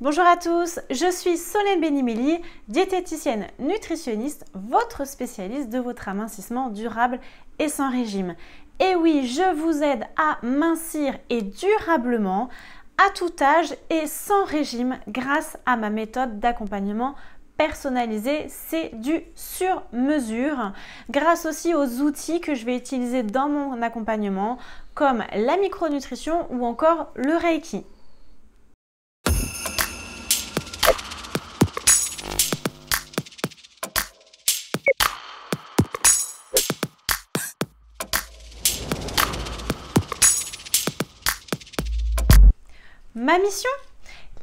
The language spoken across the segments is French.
Bonjour à tous, je suis Solène Benimeli, diététicienne nutritionniste, votre spécialiste de votre amincissement durable et sans régime. Et oui, je vous aide à mincir et durablement à tout âge et sans régime grâce à ma méthode d'accompagnement personnalisée, c'est du sur mesure, grâce aussi aux outils que je vais utiliser dans mon accompagnement, comme la micronutrition ou encore le Reiki. ma mission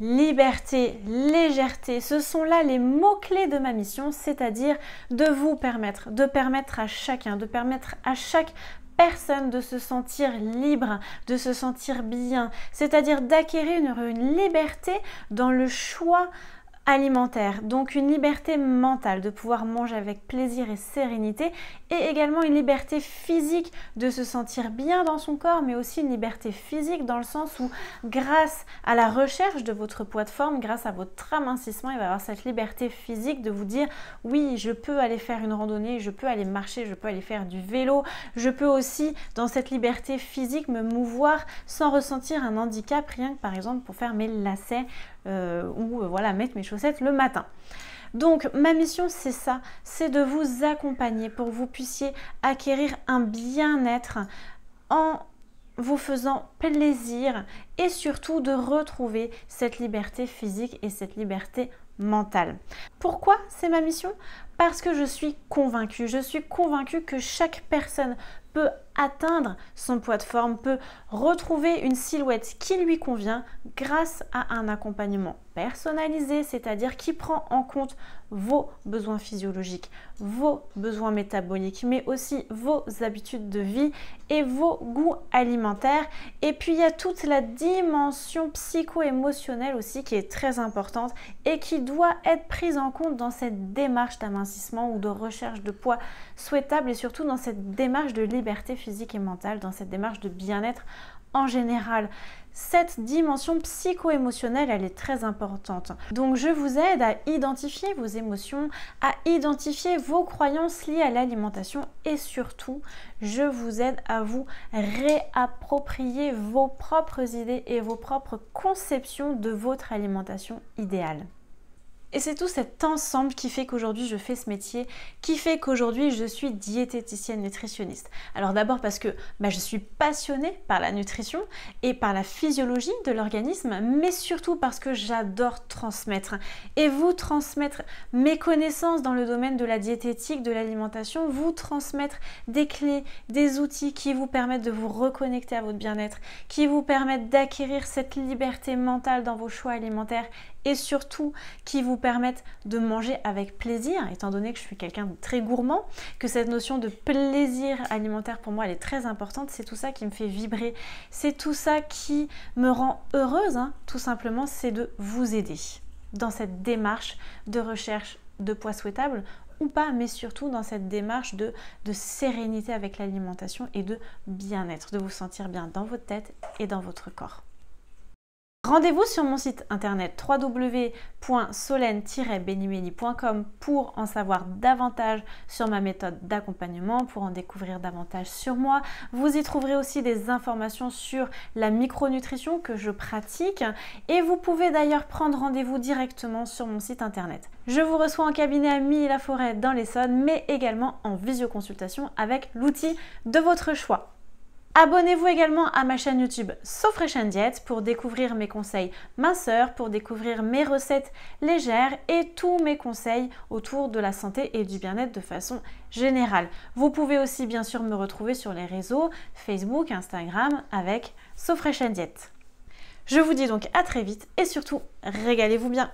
Liberté, légèreté, ce sont là les mots-clés de ma mission, c'est-à-dire de vous permettre, de permettre à chacun, de permettre à chaque personne de se sentir libre, de se sentir bien, c'est-à-dire d'acquérir une, liberté dans le choix alimentaire, donc une liberté mentale de pouvoir manger avec plaisir et sérénité, et également une liberté physique de se sentir bien dans son corps, mais aussi une liberté physique dans le sens où grâce à la recherche de votre poids de forme, grâce à votre amincissement, il va y avoir cette liberté physique de vous dire oui, je peux aller faire une randonnée, je peux aller marcher, je peux aller faire du vélo, je peux aussi dans cette liberté physique me mouvoir sans ressentir un handicap, rien que par exemple pour faire mes lacets euh, ou euh, voilà mettre mes choses le matin. Donc ma mission c'est ça, c'est de vous accompagner pour que vous puissiez acquérir un bien-être en vous faisant plaisir et surtout de retrouver cette liberté physique et cette liberté mentale. Pourquoi c'est ma mission Parce que je suis convaincue, je suis convaincue que chaque personne peut atteindre son poids de forme, peut retrouver une silhouette qui lui convient grâce à un accompagnement personnalisé, c'est-à-dire qui prend en compte vos besoins physiologiques, vos besoins métaboliques, mais aussi vos habitudes de vie et vos goûts alimentaires. Et puis il y a toute la dimension psycho-émotionnelle aussi qui est très importante et qui doit être prise en compte dans cette démarche d'amincissement ou de recherche de poids souhaitable et surtout dans cette démarche de liberté physique physique et mentale dans cette démarche de bien-être en général. Cette dimension psycho-émotionnelle, elle est très importante. Donc je vous aide à identifier vos émotions, à identifier vos croyances liées à l'alimentation et surtout, je vous aide à vous réapproprier vos propres idées et vos propres conceptions de votre alimentation idéale. Et c'est tout cet ensemble qui fait qu'aujourd'hui je fais ce métier, qui fait qu'aujourd'hui je suis diététicienne nutritionniste. Alors d'abord parce que bah, je suis passionnée par la nutrition et par la physiologie de l'organisme, mais surtout parce que j'adore transmettre. Et vous transmettre mes connaissances dans le domaine de la diététique, de l'alimentation, vous transmettre des clés, des outils qui vous permettent de vous reconnecter à votre bien-être, qui vous permettent d'acquérir cette liberté mentale dans vos choix alimentaires et surtout qui vous permettent de manger avec plaisir, étant donné que je suis quelqu'un de très gourmand, que cette notion de plaisir alimentaire pour moi elle est très importante, c'est tout ça qui me fait vibrer, c'est tout ça qui me rend heureuse, hein. tout simplement, c'est de vous aider dans cette démarche de recherche de poids souhaitable ou pas, mais surtout dans cette démarche de, de sérénité avec l'alimentation et de bien-être, de vous sentir bien dans votre tête et dans votre corps. Rendez-vous sur mon site internet wwwsolene benimelicom pour en savoir davantage sur ma méthode d'accompagnement, pour en découvrir davantage sur moi. Vous y trouverez aussi des informations sur la micronutrition que je pratique et vous pouvez d'ailleurs prendre rendez-vous directement sur mon site internet. Je vous reçois en cabinet à Mille la forêt dans l'Essonne, mais également en visioconsultation avec l'outil de votre choix. Abonnez-vous également à ma chaîne YouTube Sauf Diet pour découvrir mes conseils minceurs, pour découvrir mes recettes légères et tous mes conseils autour de la santé et du bien-être de façon générale. Vous pouvez aussi bien sûr me retrouver sur les réseaux Facebook, Instagram avec Sauf Diet. Je vous dis donc à très vite et surtout régalez-vous bien.